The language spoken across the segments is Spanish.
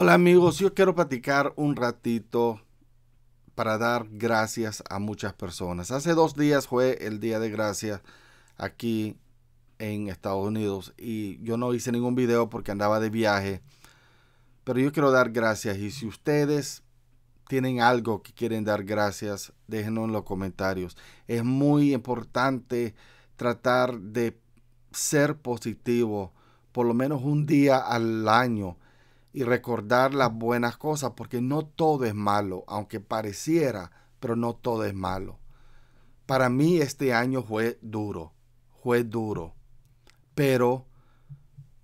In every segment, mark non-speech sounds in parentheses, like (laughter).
Hola amigos, yo quiero platicar un ratito para dar gracias a muchas personas. Hace dos días fue el Día de Gracias aquí en Estados Unidos y yo no hice ningún video porque andaba de viaje, pero yo quiero dar gracias y si ustedes tienen algo que quieren dar gracias, déjenlo en los comentarios. Es muy importante tratar de ser positivo por lo menos un día al año y recordar las buenas cosas, porque no todo es malo, aunque pareciera, pero no todo es malo. Para mí este año fue duro, fue duro, pero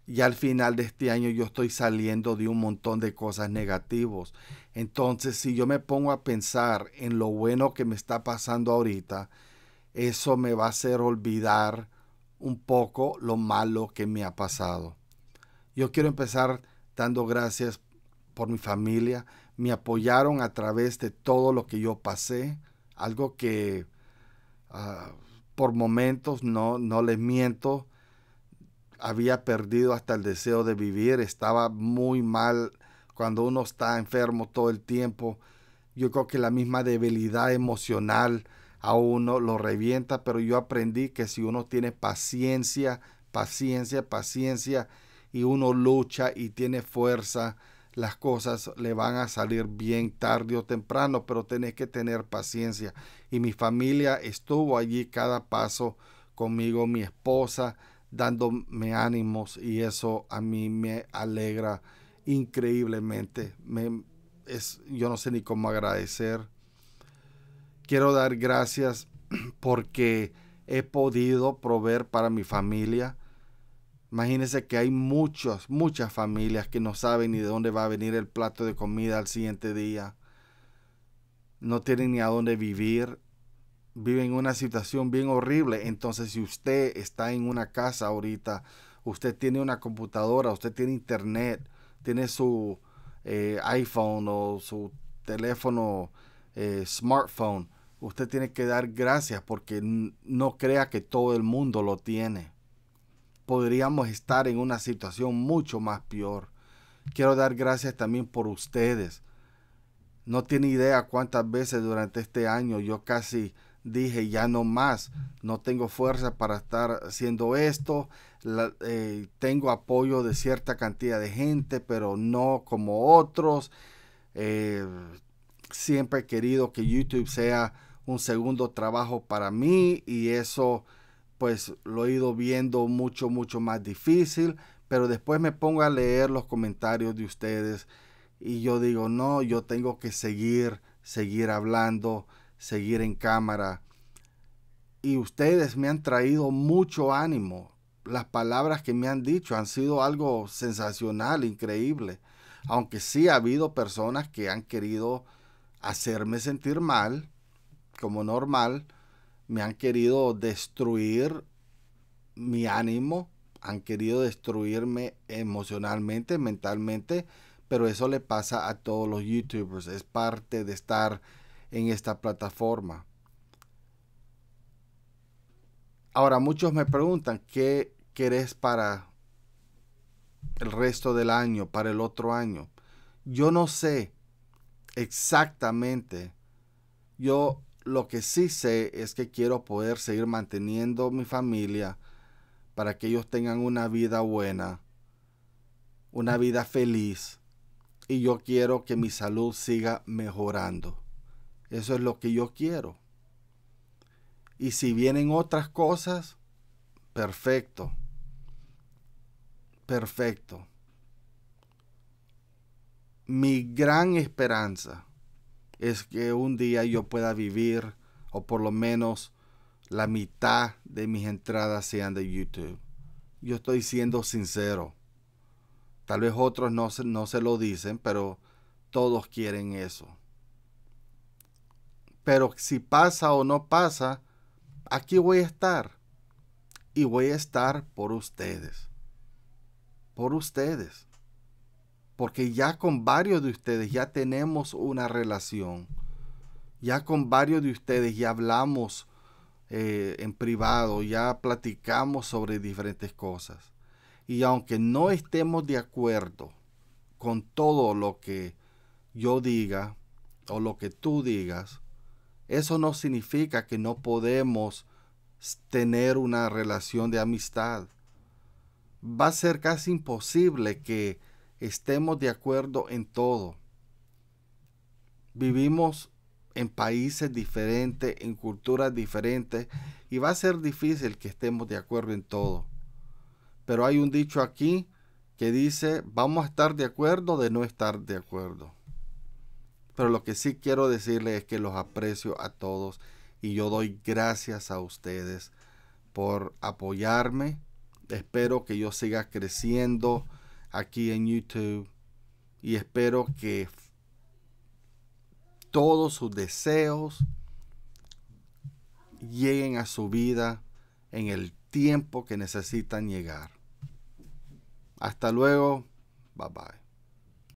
ya al final de este año yo estoy saliendo de un montón de cosas negativas. Entonces, si yo me pongo a pensar en lo bueno que me está pasando ahorita, eso me va a hacer olvidar un poco lo malo que me ha pasado. Yo quiero empezar dando gracias por mi familia. Me apoyaron a través de todo lo que yo pasé, algo que ah, por momentos, no, no les miento, había perdido hasta el deseo de vivir, estaba muy mal cuando uno está enfermo todo el tiempo. Yo creo que la misma debilidad emocional a uno lo revienta, pero yo aprendí que si uno tiene paciencia, paciencia, paciencia, y uno lucha y tiene fuerza, las cosas le van a salir bien tarde o temprano, pero tenés que tener paciencia. Y mi familia estuvo allí cada paso conmigo, mi esposa, dándome ánimos y eso a mí me alegra increíblemente. es, yo no sé ni cómo agradecer. Quiero dar gracias (clears throat) porque he podido proveer para mi familia Imagínense que hay muchas, muchas familias que no saben ni de dónde va a venir el plato de comida al siguiente día. No tienen ni a dónde vivir. Viven una situación bien horrible. Entonces, si usted está en una casa ahorita, usted tiene una computadora, usted tiene internet, tiene su eh, iPhone o su teléfono eh, smartphone, usted tiene que dar gracias porque no crea que todo el mundo lo tiene podríamos estar en una situación mucho más peor. Quiero dar gracias también por ustedes. No tiene idea cuántas veces durante este año yo casi dije ya no más, no tengo fuerza para estar haciendo esto, eh, tengo apoyo de cierta cantidad de gente, pero no como otros. Eh, siempre he querido que YouTube sea un segundo trabajo para mí y eso pues lo he ido viendo mucho, mucho más difícil, pero después me pongo a leer los comentarios de ustedes y yo digo, no, yo tengo que seguir, seguir hablando, seguir en cámara. Y ustedes me han traído mucho ánimo. Las palabras que me han dicho han sido algo sensacional, increíble. Aunque sí ha habido personas que han querido hacerme sentir mal, como normal, me han querido destruir mi ánimo, han querido destruirme emocionalmente, mentalmente, pero eso le pasa a todos los youtubers, es parte de estar en esta plataforma. Ahora muchos me preguntan, ¿qué querés para el resto del año, para el otro año? Yo no sé exactamente. Yo lo que sí sé es que quiero poder seguir manteniendo mi familia para que ellos tengan una vida buena, una vida feliz. Y yo quiero que mi salud siga mejorando. Eso es lo que yo quiero. Y si vienen otras cosas, perfecto. Perfecto. Mi gran esperanza es que un día yo pueda vivir o por lo menos la mitad de mis entradas sean de YouTube. Yo estoy siendo sincero. Tal vez otros no se, no se lo dicen, pero todos quieren eso. Pero si pasa o no pasa, aquí voy a estar. Y voy a estar por ustedes. Por ustedes porque ya con varios de ustedes ya tenemos una relación. Ya con varios de ustedes ya hablamos eh, en privado, ya platicamos sobre diferentes cosas. Y aunque no estemos de acuerdo con todo lo que yo diga o lo que tú digas, eso no significa que no podemos tener una relación de amistad. Va a ser casi imposible que estemos de acuerdo en todo. Vivimos en países diferentes, en culturas diferentes, y va a ser difícil que estemos de acuerdo en todo. Pero hay un dicho aquí que dice, vamos a estar de acuerdo de no estar de acuerdo. Pero lo que sí quiero decirles es que los aprecio a todos y yo doy gracias a ustedes por apoyarme. Espero que yo siga creciendo aquí en YouTube y espero que todos sus deseos lleguen a su vida en el tiempo que necesitan llegar. Hasta luego. Bye bye.